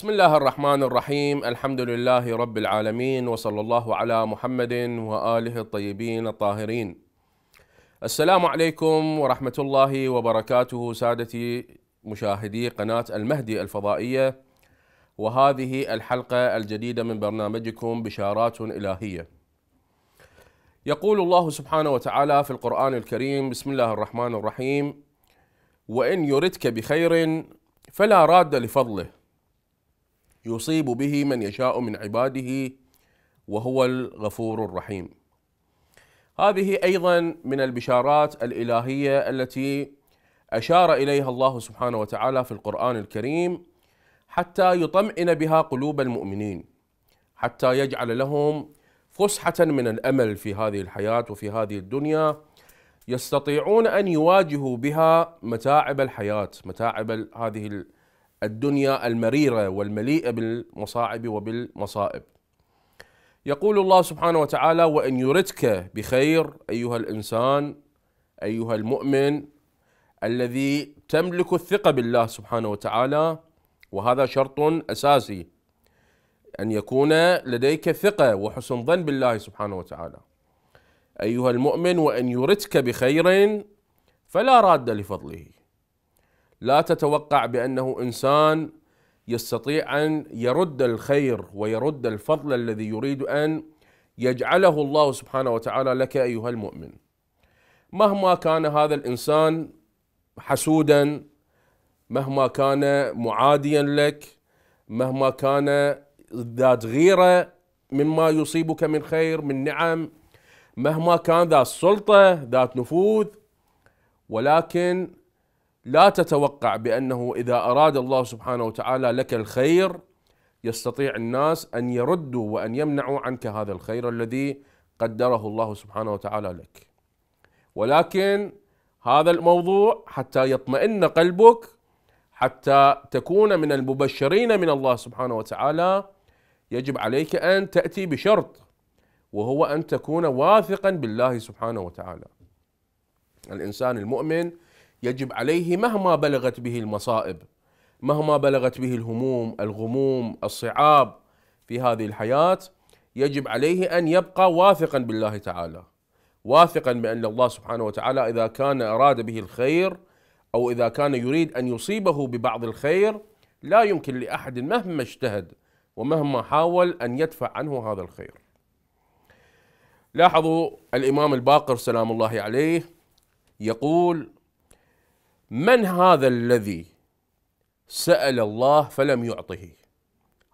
بسم الله الرحمن الرحيم الحمد لله رب العالمين وصلى الله على محمد واله الطيبين الطاهرين السلام عليكم ورحمه الله وبركاته سادتي مشاهدي قناه المهدي الفضائيه وهذه الحلقه الجديده من برنامجكم بشارات الهيه يقول الله سبحانه وتعالى في القران الكريم بسم الله الرحمن الرحيم وان يردك بخير فلا راد لفضله يصيب به من يشاء من عباده وهو الغفور الرحيم. هذه ايضا من البشارات الالهيه التي اشار اليها الله سبحانه وتعالى في القران الكريم حتى يطمئن بها قلوب المؤمنين حتى يجعل لهم فسحه من الامل في هذه الحياه وفي هذه الدنيا يستطيعون ان يواجهوا بها متاعب الحياه متاعب هذه الحياة الدنيا المريرة والمليئة بالمصاعب وبالمصائب يقول الله سبحانه وتعالى وإن يردك بخير أيها الإنسان أيها المؤمن الذي تملك الثقة بالله سبحانه وتعالى وهذا شرط أساسي أن يكون لديك ثقة وحسن ظن بالله سبحانه وتعالى أيها المؤمن وإن يردك بخير فلا راد لفضله لا تتوقع بانه انسان يستطيع ان يرد الخير ويرد الفضل الذي يريد ان يجعله الله سبحانه وتعالى لك ايها المؤمن. مهما كان هذا الانسان حسودا مهما كان معاديا لك مهما كان ذات غيره مما يصيبك من خير من نعم مهما كان ذات سلطه ذات نفوذ ولكن لا تتوقع بانه اذا اراد الله سبحانه وتعالى لك الخير يستطيع الناس ان يردوا وان يمنعوا عنك هذا الخير الذي قدره الله سبحانه وتعالى لك. ولكن هذا الموضوع حتى يطمئن قلبك حتى تكون من المبشرين من الله سبحانه وتعالى يجب عليك ان تاتي بشرط وهو ان تكون واثقا بالله سبحانه وتعالى. الانسان المؤمن يجب عليه مهما بلغت به المصائب مهما بلغت به الهموم الغموم الصعاب في هذه الحياه يجب عليه ان يبقى واثقا بالله تعالى واثقا بان الله سبحانه وتعالى اذا كان اراد به الخير او اذا كان يريد ان يصيبه ببعض الخير لا يمكن لاحد مهما اجتهد ومهما حاول ان يدفع عنه هذا الخير. لاحظوا الامام الباقر سلام الله عليه يقول من هذا الذي سأل الله فلم يعطه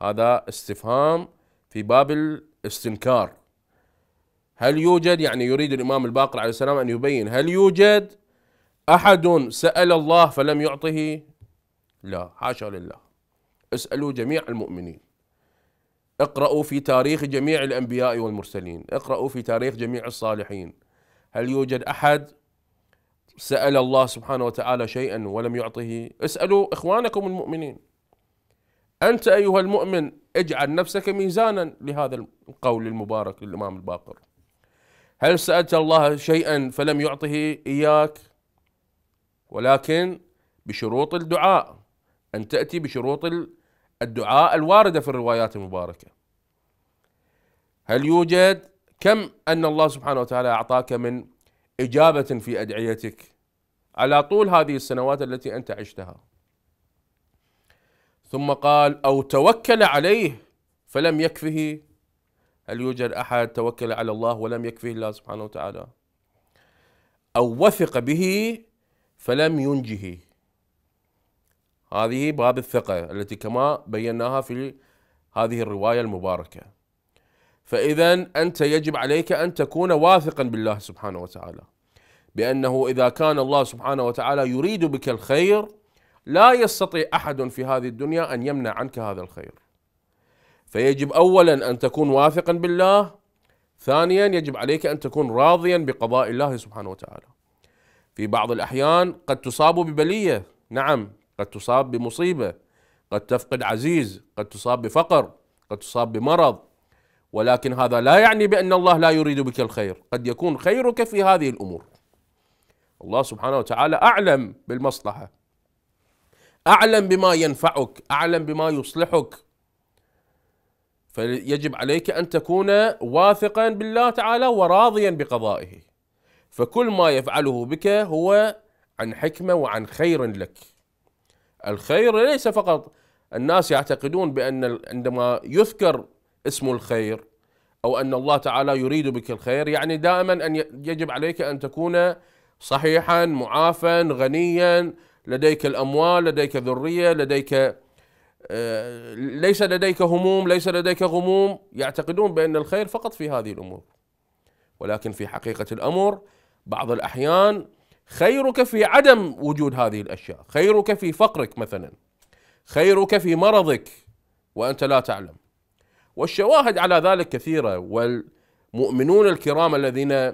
هذا استفهام في باب الاستنكار هل يوجد يعني يريد الإمام الباقر عليه السلام أن يبين هل يوجد أحد سأل الله فلم يعطه لا حاشا لله اسألوا جميع المؤمنين اقرأوا في تاريخ جميع الأنبياء والمرسلين اقرأوا في تاريخ جميع الصالحين هل يوجد أحد سأل الله سبحانه وتعالى شيئا ولم يعطه اسألوا إخوانكم المؤمنين أنت أيها المؤمن اجعل نفسك ميزانا لهذا القول المبارك للإمام الباقر هل سألت الله شيئا فلم يعطه إياك ولكن بشروط الدعاء أن تأتي بشروط الدعاء الواردة في الروايات المباركة هل يوجد كم أن الله سبحانه وتعالى أعطاك من إجابة في أدعيتك على طول هذه السنوات التي أنت عشتها ثم قال أو توكل عليه فلم يكفه هل يوجد أحد توكل على الله ولم يكفه الله سبحانه وتعالى أو وثق به فلم ينجه هذه باب الثقة التي كما بيناها في هذه الرواية المباركة فإذا أنت يجب عليك أن تكون واثقا بالله سبحانه وتعالى بأنه إذا كان الله سبحانه وتعالى يريد بك الخير لا يستطيع أحد في هذه الدنيا أن يمنع عنك هذا الخير فيجب أولا أن تكون واثقا بالله ثانيا يجب عليك أن تكون راضيا بقضاء الله سبحانه وتعالى في بعض الأحيان قد تصاب ببلية نعم قد تصاب بمصيبة قد تفقد عزيز قد تصاب بفقر قد تصاب بمرض ولكن هذا لا يعني بأن الله لا يريد بك الخير قد يكون خيرك في هذه الأمور الله سبحانه وتعالى أعلم بالمصلحة أعلم بما ينفعك أعلم بما يصلحك فيجب عليك أن تكون واثقا بالله تعالى وراضيا بقضائه فكل ما يفعله بك هو عن حكمة وعن خير لك الخير ليس فقط الناس يعتقدون بأن عندما يذكر اسم الخير أو أن الله تعالى يريد بك الخير يعني دائما أن يجب عليك أن تكون صحيحا معافا غنيا لديك الاموال لديك ذريه لديك آه، ليس لديك هموم ليس لديك غموم يعتقدون بان الخير فقط في هذه الامور ولكن في حقيقه الامر بعض الاحيان خيرك في عدم وجود هذه الاشياء خيرك في فقرك مثلا خيرك في مرضك وانت لا تعلم والشواهد على ذلك كثيره والمؤمنون الكرام الذين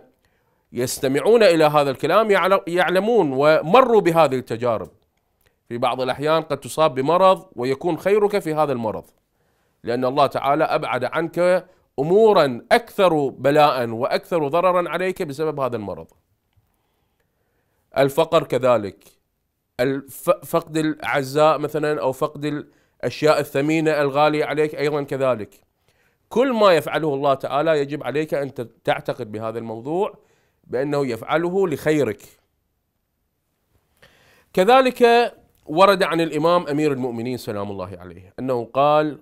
يستمعون إلى هذا الكلام يعلمون ومروا بهذه التجارب في بعض الأحيان قد تصاب بمرض ويكون خيرك في هذا المرض لأن الله تعالى أبعد عنك أمورا أكثر بلاء وأكثر ضررا عليك بسبب هذا المرض الفقر كذلك فقد الأعزاء مثلا أو فقد الأشياء الثمينة الغالية عليك أيضا كذلك كل ما يفعله الله تعالى يجب عليك أن تعتقد بهذا الموضوع بأنه يفعله لخيرك كذلك ورد عن الإمام أمير المؤمنين سلام الله عليه أنه قال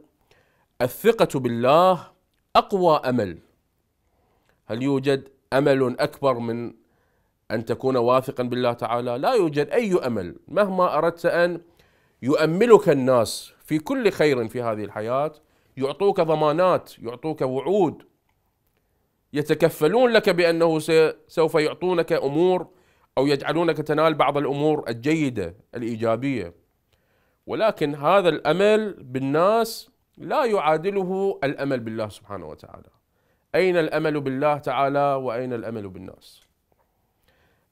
الثقة بالله أقوى أمل هل يوجد أمل أكبر من أن تكون واثقا بالله تعالى لا يوجد أي أمل مهما أردت أن يؤملك الناس في كل خير في هذه الحياة يعطوك ضمانات يعطوك وعود يتكفلون لك بأنه سوف يعطونك أمور أو يجعلونك تنال بعض الأمور الجيدة الإيجابية ولكن هذا الأمل بالناس لا يعادله الأمل بالله سبحانه وتعالى أين الأمل بالله تعالى وأين الأمل بالناس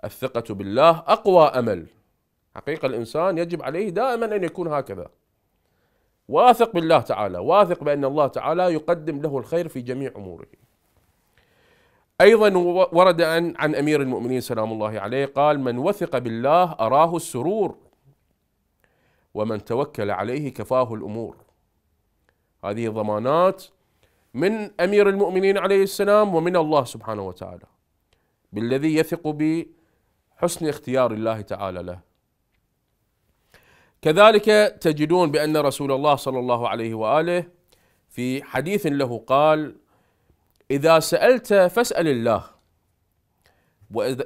الثقة بالله أقوى أمل حقيقة الإنسان يجب عليه دائما أن يكون هكذا واثق بالله تعالى واثق بأن الله تعالى يقدم له الخير في جميع أموره أيضا ورد عن, عن أمير المؤمنين سلام الله عليه قال من وثق بالله أراه السرور ومن توكل عليه كفاه الأمور هذه ضمانات من أمير المؤمنين عليه السلام ومن الله سبحانه وتعالى بالذي يثق بحسن اختيار الله تعالى له كذلك تجدون بأن رسول الله صلى الله عليه وآله في حديث له قال إذا سألت فاسأل الله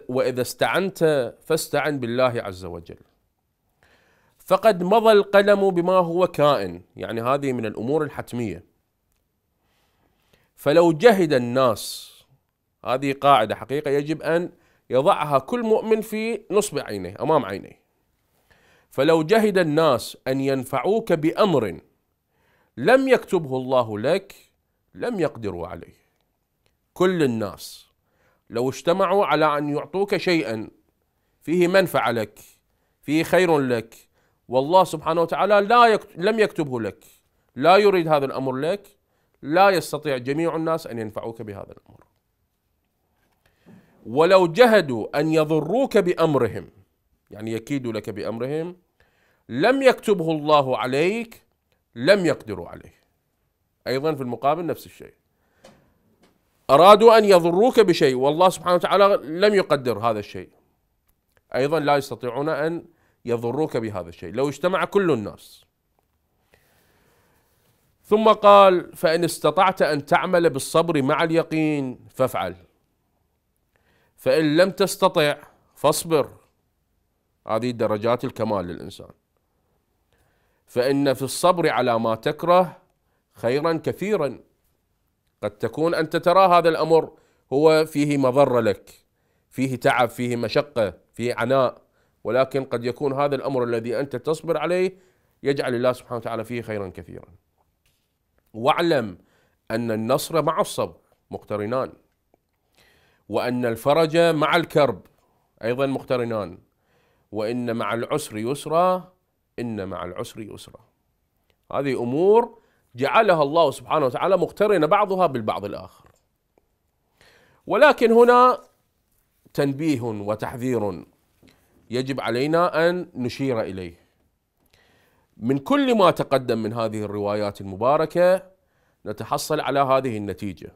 وإذا استعنت فاستعن بالله عز وجل فقد مضى القلم بما هو كائن يعني هذه من الأمور الحتمية فلو جهد الناس هذه قاعدة حقيقة يجب أن يضعها كل مؤمن في نصب عينيه أمام عينيه فلو جهد الناس أن ينفعوك بأمر لم يكتبه الله لك لم يقدروا عليه كل الناس لو اجتمعوا على ان يعطوك شيئا فيه منفعه لك فيه خير لك والله سبحانه وتعالى لا يكتب لم يكتبه لك لا يريد هذا الامر لك لا يستطيع جميع الناس ان ينفعوك بهذا الامر ولو جهدوا ان يضروك بامرهم يعني يكيدوا لك بامرهم لم يكتبه الله عليك لم يقدروا عليه ايضا في المقابل نفس الشيء أرادوا أن يضروك بشيء والله سبحانه وتعالى لم يقدر هذا الشيء أيضا لا يستطيعون أن يضروك بهذا الشيء لو اجتمع كل الناس ثم قال فإن استطعت أن تعمل بالصبر مع اليقين فافعل فإن لم تستطع فاصبر هذه درجات الكمال للإنسان فإن في الصبر على ما تكره خيرا كثيرا قد تكون أنت ترى هذا الأمر هو فيه مضرة لك فيه تعب فيه مشقة فيه عناء ولكن قد يكون هذا الأمر الذي أنت تصبر عليه يجعل الله سبحانه وتعالى فيه خيرا كثيرا واعلم أن النصر مع الصبر مقترنان وأن الفرج مع الكرب أيضا مقترنان وإن مع العسر يسرا إن مع العسر يسرا هذه أمور جعلها الله سبحانه وتعالى مقترنه بعضها بالبعض الاخر. ولكن هنا تنبيه وتحذير يجب علينا ان نشير اليه. من كل ما تقدم من هذه الروايات المباركه نتحصل على هذه النتيجه.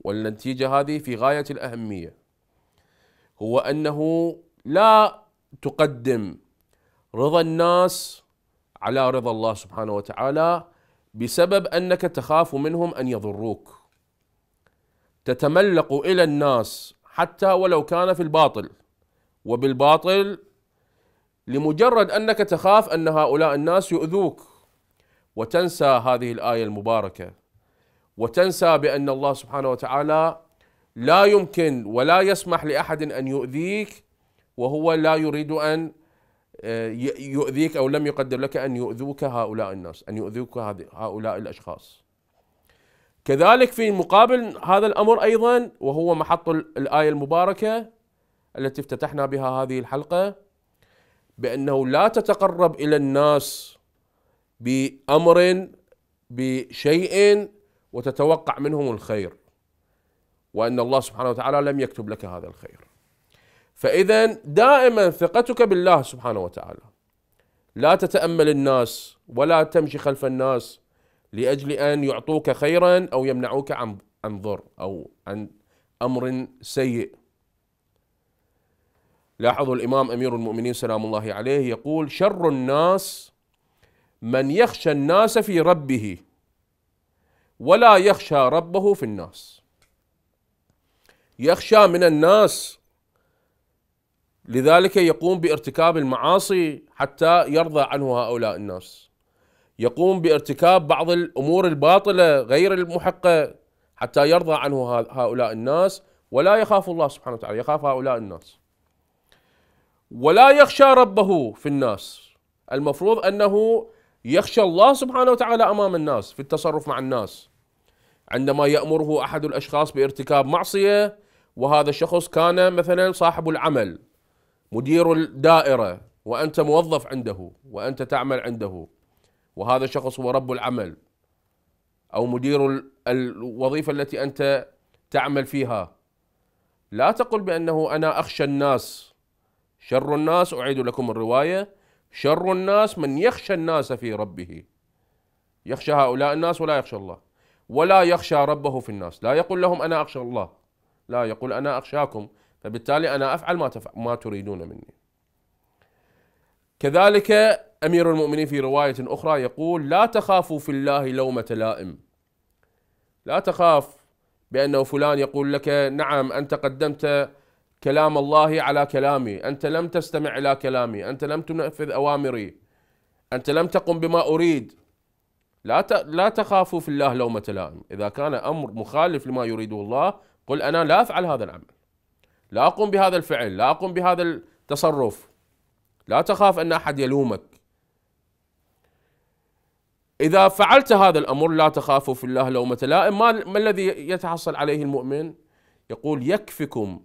والنتيجه هذه في غايه الاهميه. هو انه لا تقدم رضا الناس على رضا الله سبحانه وتعالى بسبب انك تخاف منهم ان يضروك تتملق الى الناس حتى ولو كان في الباطل وبالباطل لمجرد انك تخاف ان هؤلاء الناس يؤذوك وتنسى هذه الايه المباركه وتنسى بان الله سبحانه وتعالى لا يمكن ولا يسمح لاحد ان يؤذيك وهو لا يريد ان آه، يؤذيك او لم يقدر لك ان يؤذوك هؤلاء الناس، ان يؤذوك هؤلاء الاشخاص. كذلك في مقابل هذا الامر ايضا وهو محط الايه المباركه التي افتتحنا بها هذه الحلقه بانه لا تتقرب الى الناس بامر بشيء وتتوقع منهم الخير وان الله سبحانه وتعالى لم يكتب لك هذا الخير. فإذا دائما ثقتك بالله سبحانه وتعالى لا تتأمل الناس ولا تمشي خلف الناس لأجل أن يعطوك خيرا أو يمنعوك عن عن ضر أو عن أمر سيء لاحظوا الإمام أمير المؤمنين سلام الله عليه يقول شر الناس من يخشى الناس في ربه ولا يخشى ربه في الناس يخشى من الناس لذلك يقوم بارتكاب المعاصي حتى يرضى عنه هؤلاء الناس يقوم بارتكاب بعض الامور الباطله غير المحقه حتى يرضى عنه هؤلاء الناس ولا يخاف الله سبحانه وتعالى يخاف هؤلاء الناس ولا يخشى ربه في الناس المفروض انه يخشى الله سبحانه وتعالى امام الناس في التصرف مع الناس عندما يامره احد الاشخاص بارتكاب معصيه وهذا الشخص كان مثلا صاحب العمل مدير الدائرة وأنت موظف عنده وأنت تعمل عنده وهذا الشخص هو رب العمل أو مدير الوظيفة التي أنت تعمل فيها لا تقل بأنه أنا أخشى الناس شر الناس أعيد لكم الرواية شر الناس من يخشى الناس في ربه يخشى هؤلاء الناس ولا يخشى الله ولا يخشى ربه في الناس لا يقول لهم أنا أخشى الله لا يقول أنا أخشاكم فبالتالي أنا أفعل ما, تفعل ما تريدون مني كذلك أمير المؤمنين في رواية أخرى يقول لا تخافوا في الله لومة لائم لا تخاف بأنه فلان يقول لك نعم أنت قدمت كلام الله على كلامي أنت لم تستمع إلى كلامي أنت لم تنفذ أوامري أنت لم تقم بما أريد لا لا تخافوا في الله لومة لائم إذا كان أمر مخالف لما يريده الله قل أنا لا أفعل هذا العمل لا أقوم بهذا الفعل لا أقوم بهذا التصرف لا تخاف أن أحد يلومك إذا فعلت هذا الأمر لا تخافوا في الله لومة لائم ما الذي يتحصل عليه المؤمن يقول يكفكم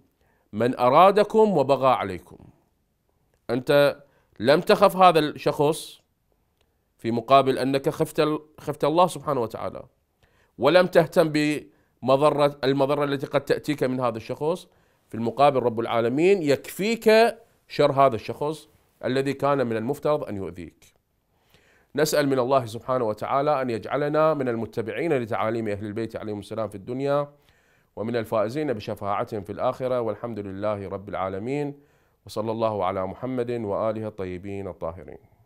من أرادكم وبغى عليكم أنت لم تخف هذا الشخص في مقابل أنك خفت, خفت الله سبحانه وتعالى ولم تهتم بمضرة المضرة التي قد تأتيك من هذا الشخص في المقابل رب العالمين يكفيك شر هذا الشخص الذي كان من المفترض ان يؤذيك. نسال من الله سبحانه وتعالى ان يجعلنا من المتبعين لتعاليم اهل البيت عليهم السلام في الدنيا ومن الفائزين بشفاعتهم في الاخره والحمد لله رب العالمين وصلى الله على محمد واله الطيبين الطاهرين.